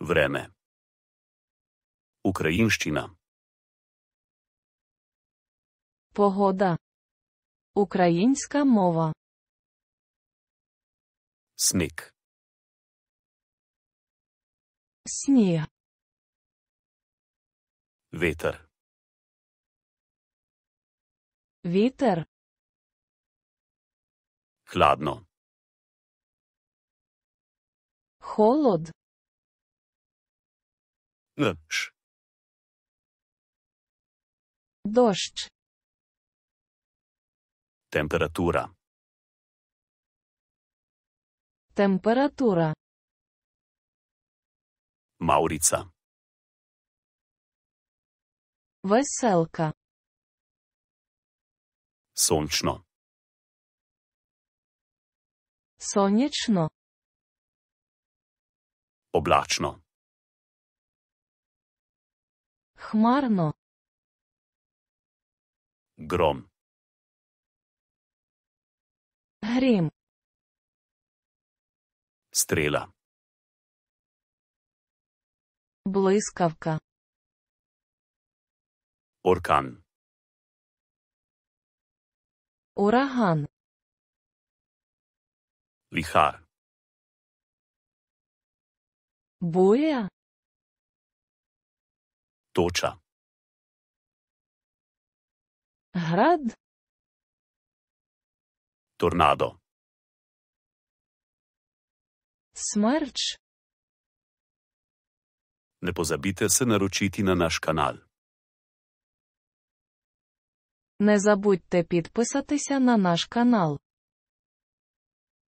Време Українщина. Погода. Українська мова. Сник. Сніг. Вітер. Вітер. Хладно. Холод. Nič. Dožč. Temperatura. Temperatura. Maurica. Veselka. Sončno. Sonečno. Oblačno. Хмарно. Гром. Грім. Стріла. Блискавка. Оркан. Ураган. Віхар. Буря toča. Grad. Tornado. Smrč. Ne pozabite se naročiti na naš kanal. Не забудьте підписатися на наш канал.